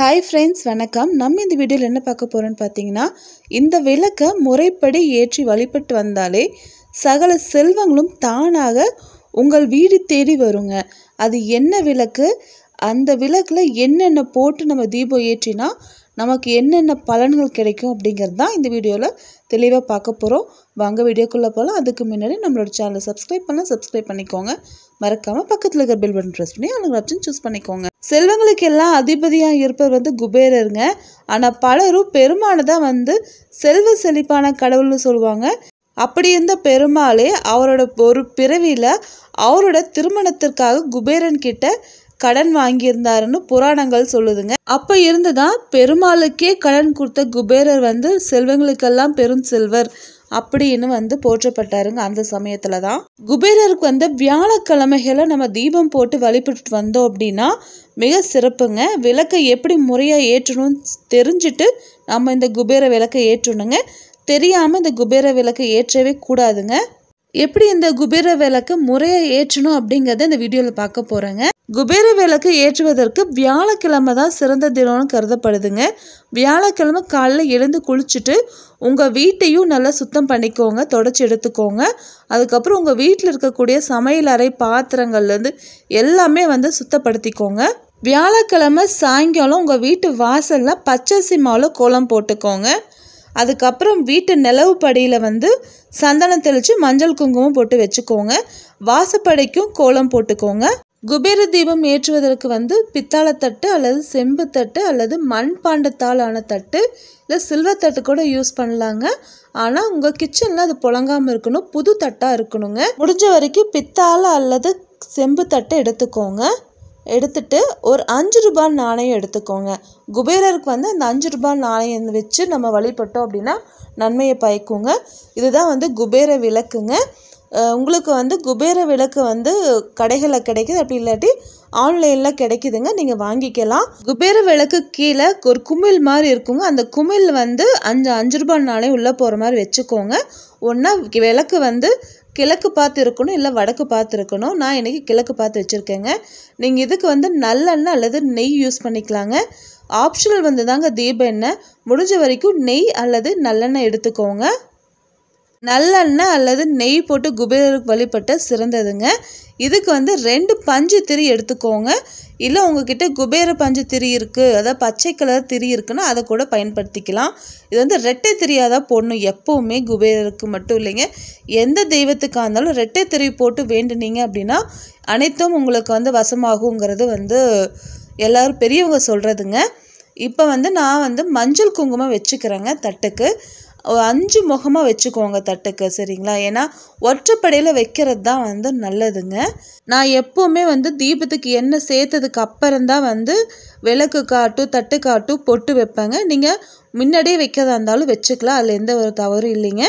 hi friends வணக்கம் நம்ம இந்த வீடியோவில் என்ன பார்க்க போகிறோன்னு பார்த்தீங்கன்னா இந்த விளக்கை முறைப்படி ஏற்றி வழிபட்டு வந்தாலே சகல செல்வங்களும் தானாக உங்கள் வீடு தேடி வருங்க அது என்ன விளக்கு அந்த விளக்கில் என்னென்ன போட்டு நம்ம தீபம் ஏற்றினா நமக்கு என்னென்ன பலன்கள் கிடைக்கும் அப்படிங்கிறது தான் இந்த வீடியோவில் தெளிவாக பார்க்க போகிறோம் வாங்க வீடியோக்குள்ளே போகலாம் அதுக்கு முன்னாடி நம்மளோட சேனலை சப்ஸ்கிரைப் பண்ணால் சப்ஸ்கிரைப் பண்ணிக்கோங்க மறக்காமல் பக்கத்தில் இருக்கிற பில் பட்டன் ப்ரெஸ் பண்ணி அவங்க ஆப்ஷன் சூஸ் பண்ணிக்கோங்க செல்வங்களுக்கு எல்லாம் அதிபதியாக இருப்பவர் வந்து குபேரருங்க ஆனால் பலரும் பெருமானை தான் வந்து செல்வ செழிப்பான கடவுள்னு சொல்லுவாங்க அப்படி இருந்த பெருமாளே அவரோட ஒரு பிறவியில் அவரோட திருமணத்திற்காக குபேரன் கிட்ட கடன் வாங்கியிருந்தாருன்னு புராணங்கள் சொல்லுதுங்க அப்போ இருந்துதான் பெருமாளுக்கே கடன் கொடுத்த குபேரர் வந்து செல்வங்களுக்கெல்லாம் பெரும் செல்வர் அப்படின்னு வந்து போற்றப்பட்டாருங்க அந்த சமயத்தில் தான் குபேரருக்கு வந்து வியாழக்கிழமைகளை நம்ம தீபம் போட்டு வழிபட்டு வந்தோம் அப்படின்னா மிக சிறப்புங்க விளக்கை எப்படி முறையாக ஏற்றணும்னு தெரிஞ்சுட்டு நம்ம இந்த குபேர விளக்கை ஏற்றணுங்க தெரியாமல் இந்த குபேர விளக்கை ஏற்றவே கூடாதுங்க எப்படி இந்த குபேர விளக்கு முறையை ஏற்றணும் அப்படிங்கிறத இந்த வீடியோவில் பார்க்க போகிறேங்க குபேர விளக்கு ஏற்றுவதற்கு வியாழக்கிழமை தான் சிறந்த தினம்னு கருதப்படுதுங்க வியாழக்கிழமை காலையில் எழுந்து குளிச்சுட்டு உங்கள் வீட்டையும் நல்லா சுத்தம் பண்ணிக்கோங்க தொடச்சி எடுத்துக்கோங்க அதுக்கப்புறம் உங்கள் வீட்டில் இருக்கக்கூடிய சமையல் அறை பாத்திரங்கள்லேருந்து எல்லாமே வந்து சுத்தப்படுத்திக்கோங்க வியாழக்கிழமை சாயங்காலம் உங்கள் வீட்டு வாசலில் பச்சரிசி மாவில் கோலம் போட்டுக்கோங்க அதுக்கப்புறம் வீட்டு நிலவு படியில் வந்து சந்தனம் தெளித்து மஞ்சள் குங்குமம் போட்டு வச்சுக்கோங்க வாசப்படைக்கும் கோலம் போட்டுக்கோங்க குபேர தீபம் ஏற்றுவதற்கு வந்து பித்தாள தட்டு அல்லது செம்பு தட்டு அல்லது மண் ஆன தட்டு இல்லை சில்வர் தட்டு கூட யூஸ் பண்ணலாங்க ஆனால் உங்கள் கிச்சனில் அது புழங்காமல் இருக்கணும் புது தட்டாக இருக்கணுங்க முடிஞ்ச வரைக்கும் பித்தாள அல்லது செம்பு தட்டை எடுத்துக்கோங்க எடுத்துட்டு ஒரு அஞ்சு ரூபாய் நாணயம் எடுத்துக்கோங்க குபேரருக்கு வந்து அந்த அஞ்சு ரூபாய் நாணயம் வச்சு நம்ம வழிபட்டோம் அப்படின்னா நன்மையை பயக்குங்க இதுதான் வந்து குபேர விளக்குங்க உங்களுக்கு வந்து குபேர விளக்கு வந்து கடைகளில் கிடைக்குது அப்படி இல்லாட்டி ஆன்லைனில் கிடைக்குதுங்க நீங்கள் வாங்கிக்கலாம் குபேர விளக்கு கீழே ஒரு குமிழ் மாதிரி இருக்குங்க அந்த குமிழ் வந்து அஞ்சு அஞ்சு ரூபாய் நாளே உள்ளே போகிற மாதிரி வச்சுக்கோங்க ஒன்றா விளக்கு வந்து கிழக்கு பார்த்து இருக்கணும் இல்லை வடக்கு பார்த்து இருக்கணும் நான் இன்றைக்கி கிழக்கு பார்த்து வச்சுருக்கேங்க நீங்கள் இதுக்கு வந்து நல்லெண்ணெய் அல்லது நெய் யூஸ் பண்ணிக்கலாங்க ஆப்ஷனல் வந்து தாங்க தீப எண்ணெய் முடிஞ்ச வரைக்கும் நெய் அல்லது நல்லெண்ணெய் எடுத்துக்கோங்க நல்லெண்ணெய் அல்லது நெய் போட்டு குபேரருக்கு வழிபட்ட சிறந்ததுங்க இதுக்கு வந்து ரெண்டு பஞ்சு திரி எடுத்துக்கோங்க இல்லை உங்ககிட்ட குபேர பஞ்சு திரி இருக்குது அதாவது பச்சை கலர் திரி இருக்குன்னா அதை கூட பயன்படுத்திக்கலாம் இது வந்து ரெட்டை திரியாக தான் போடணும் எப்போவுமே குபேரருக்கு மட்டும் இல்லைங்க எந்த தெய்வத்துக்காக இருந்தாலும் ரெட்டை திரி போட்டு வேண்டுனீங்க அப்படின்னா அனைத்தும் உங்களுக்கு வந்து வசமாகுங்கிறது வந்து எல்லோரும் பெரியவங்க சொல்கிறதுங்க இப்போ வந்து நான் வந்து மஞ்சள் குங்குமம் வச்சுக்கிறேங்க தட்டுக்கு அஞ்சு முகமாக வச்சுக்கோங்க தட்டுக்கு சரிங்களா ஏன்னா ஒற்றைப்படையில் வைக்கிறது தான் வந்து நல்லதுங்க நான் எப்போவுமே வந்து தீபத்துக்கு எண்ணெய் சேர்த்ததுக்கு தான் வந்து விளக்கு காட்டும் தட்டு காட்டும் பொட்டு வைப்பேங்க நீங்கள் முன்னாடியே வைக்கிறதா இருந்தாலும் வச்சுக்கலாம் அதில் எந்த ஒரு தவறும் இல்லைங்க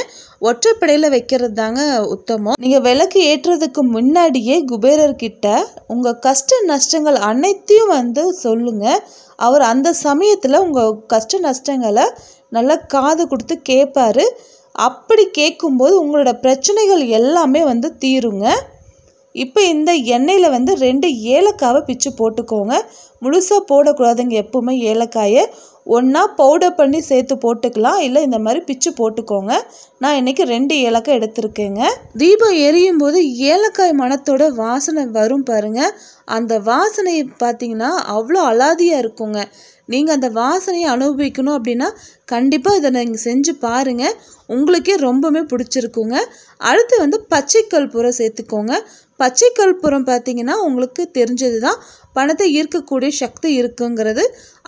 ஒற்றைப்படையில் வைக்கிறது தாங்க உத்தமம் நீங்கள் விளக்கு ஏற்றுறதுக்கு முன்னாடியே குபேரர்கிட்ட உங்கள் கஷ்ட நஷ்டங்கள் அனைத்தையும் வந்து சொல்லுங்கள் அவர் அந்த சமயத்தில் உங்கள் கஷ்ட நஷ்டங்களை நல்லா காது கொடுத்து கேட்பார் அப்படி கேட்கும்போது உங்களோட பிரச்சனைகள் எல்லாமே வந்து தீருங்க இப்போ இந்த எண்ணெயில் வந்து ரெண்டு ஏலக்காவை பிச்சு போட்டுக்கோங்க முழுசாக போடக்கூடாதுங்க எப்போவுமே ஏலக்காயை ஒன்றா பவுடர் பண்ணி சேர்த்து போட்டுக்கலாம் இல்லை இந்த மாதிரி பிச்சு போட்டுக்கோங்க நான் இன்றைக்கி ரெண்டு ஏலக்காய் எடுத்திருக்கேங்க தீபம் எரியும் போது ஏலக்காய் மனத்தோட வாசனை வரும் பாருங்கள் அந்த வாசனை பார்த்திங்கன்னா அவ்வளோ அலாதியாக இருக்குங்க நீங்கள் அந்த வாசனையை அனுபவிக்கணும் அப்படின்னா கண்டிப்பாக இதை நீங்கள் செஞ்சு பாருங்கள் உங்களுக்கே ரொம்பவுமே பிடிச்சிருக்குங்க அடுத்து வந்து பச்சை கற்பூரம் சேர்த்துக்கோங்க பச்சை கற்பூரம் பார்த்திங்கன்னா உங்களுக்கு தெரிஞ்சது தான் பணத்தை ஈர்க்கக்கூடிய சக்தி இருக்குங்கிறது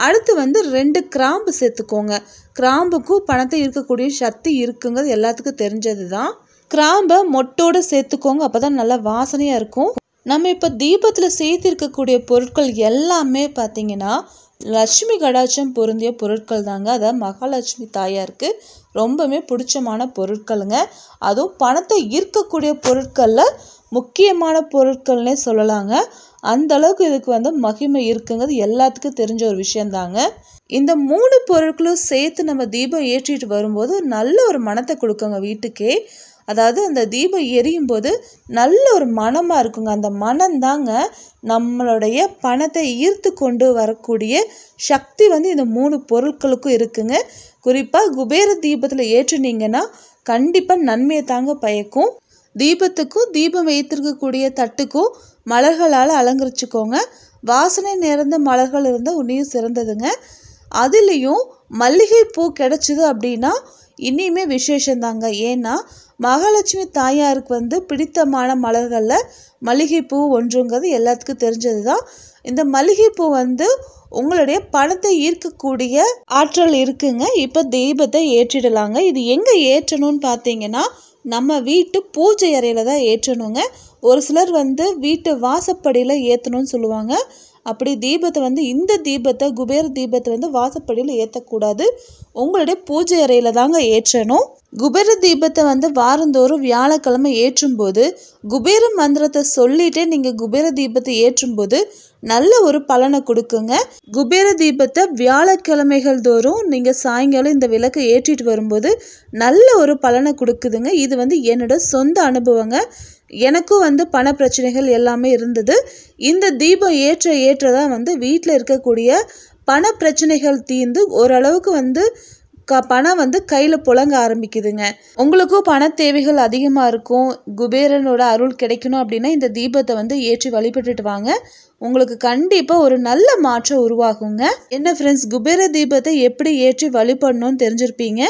அடுத்து வந்து ரெண்டு கிராம்பு சேர்த்துக்கோங்க கிராம்புக்கும் பணத்தை ஈர்க்கக்கூடிய சக்தி இருக்குங்கிறது எல்லாத்துக்கும் தெரிஞ்சது தான் கிராம்பை மொட்டோடு சேர்த்துக்கோங்க அப்போ தான் நல்லா வாசனையாக இருக்கும் நம்ம இப்போ தீபத்தில் சேர்த்திருக்கக்கூடிய பொருட்கள் எல்லாமே பார்த்திங்கன்னா லட்சுமி கடாட்சம் பொருந்திய பொருட்கள் தாங்க அதை மகாலட்சுமி தாயாருக்கு ரொம்பவுமே பிடிச்சமான பொருட்களுங்க அதுவும் பணத்தை ஈர்க்கக்கூடிய பொருட்களில் முக்கியமான பொருட்கள்னே சொல்லலாங்க அந்த அளவுக்கு இதுக்கு வந்து மகிமை இருக்குங்கிறது எல்லாத்துக்கும் தெரிஞ்ச ஒரு விஷயந்தாங்க இந்த மூணு பொருட்களும் சேர்த்து நம்ம தீபம் ஏற்றிட்டு வரும்போது நல்ல ஒரு மனத்தை கொடுக்குங்க வீட்டுக்கே அதாவது அந்த தீபம் எரியும் போது நல்ல ஒரு மனமாக இருக்குங்க அந்த மனம்தாங்க நம்மளுடைய பணத்தை ஈர்த்து கொண்டு வரக்கூடிய சக்தி வந்து இந்த மூணு பொருட்களுக்கும் இருக்குங்க குறிப்பாக குபேர தீபத்தில் ஏற்றுனீங்கன்னா கண்டிப்பாக நன்மையை தாங்க பயக்கும் தீபத்துக்கும் தீபம் வைத்திருக்கக்கூடிய தட்டுக்கும் மலர்களால் அலங்கரிச்சுக்கோங்க வாசனை நிறந்த மலர்கள் இருந்தால் உன்னையும் சிறந்ததுங்க அதுலேயும் மல்லிகைப்பூ கிடச்சிது அப்படின்னா இனியுமே விசேஷந்தாங்க ஏன்னா மகாலட்சுமி தாயாருக்கு வந்து பிடித்தமான மலர்களில் மளிகைப்பூ ஒன்றுங்கிறது எல்லாத்துக்கும் தெரிஞ்சது தான் இந்த மளிகைப்பூ வந்து உங்களுடைய பணத்தை ஈர்க்கக்கூடிய ஆற்றல் இருக்குங்க இப்போ தெய்வத்தை ஏற்றிடலாங்க இது எங்கே ஏற்றணும்னு பார்த்தீங்கன்னா நம்ம வீட்டு பூஜை அறையில் தான் ஏற்றணுங்க ஒரு சிலர் வந்து வீட்டு வாசப்படியில் ஏற்றணும்னு சொல்லுவாங்க அப்படி தீபத்தை வந்து இந்த தீபத்தை குபேர தீபத்தை வந்து வாசப்படியில் ஏற்றக்கூடாது உங்களுடைய பூஜை அறையில் தாங்க ஏற்றணும் குபேர தீபத்தை வந்து வாரந்தோறும் வியாழக்கிழமை ஏற்றும்போது குபேர மந்திரத்தை சொல்லிட்டே நீங்கள் குபேர தீபத்தை ஏற்றும்போது நல்ல ஒரு பலனை கொடுக்குங்க குபேர தீபத்தை வியாழக்கிழமைகள் தோறும் நீங்கள் சாயங்காலம் இந்த விளக்கை ஏற்றிட்டு வரும்போது நல்ல ஒரு பலனை கொடுக்குதுங்க இது வந்து என்னோட சொந்த அனுபவங்க எனக்கும் வந்து பண பிரச்சனைகள் எல்லாமே இருந்தது இந்த தீபம் ஏற்ற ஏற்றதான் வந்து வீட்டில் இருக்கக்கூடிய பண பிரச்சனைகள் தீர்ந்து ஓரளவுக்கு வந்து பணம் வந்து கையில் புழங்க ஆரம்பிக்குதுங்க உங்களுக்கும் பண தேவைகள் அதிகமாக இருக்கும் குபேரனோட அருள் கிடைக்கணும் அப்படின்னா இந்த தீபத்தை வந்து ஏற்றி வழிபட்டுட்டு வாங்க உங்களுக்கு கண்டிப்பாக ஒரு நல்ல மாற்றம் உருவாகுங்க என்ன ஃப்ரெண்ட்ஸ் குபேர தீபத்தை எப்படி ஏற்றி வழிபடணும்னு தெரிஞ்சிருப்பீங்க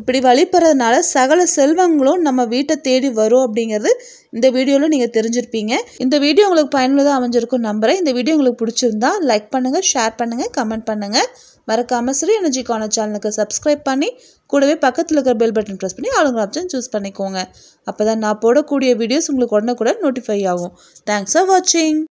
இப்படி வழிபடுறதுனால சகல செல்வங்களும் நம்ம வீட்டை தேடி வரும் அப்படிங்கிறது இந்த வீடியோவில் நீங்கள் தெரிஞ்சிருப்பீங்க இந்த வீடியோ உங்களுக்கு பயனுள்ளதாக அமைஞ்சிருக்கும் நம்புகிறேன் இந்த வீடியோ உங்களுக்கு பிடிச்சிருந்தா லைக் பண்ணுங்கள் ஷேர் பண்ணுங்கள் கமெண்ட் பண்ணுங்கள் மறக்காம ஸ்ரீ எனர்ஜி கார்னர் சேனலுக்கு சப்ஸ்கிரைப் பண்ணி கூடவே பக்கத்தில் இருக்கிற பெல் பட்டன் ப்ரெஸ் பண்ணி ஆளுங்க ஆப்ஷன் சூஸ் பண்ணிக்கோங்க அப்போ தான் நான் போடக்கூடிய வீடியோஸ் உங்களுக்கு உடனே கூட நோட்டிஃபை ஆகும் தேங்க்ஸ் ஃபார் வாட்சிங்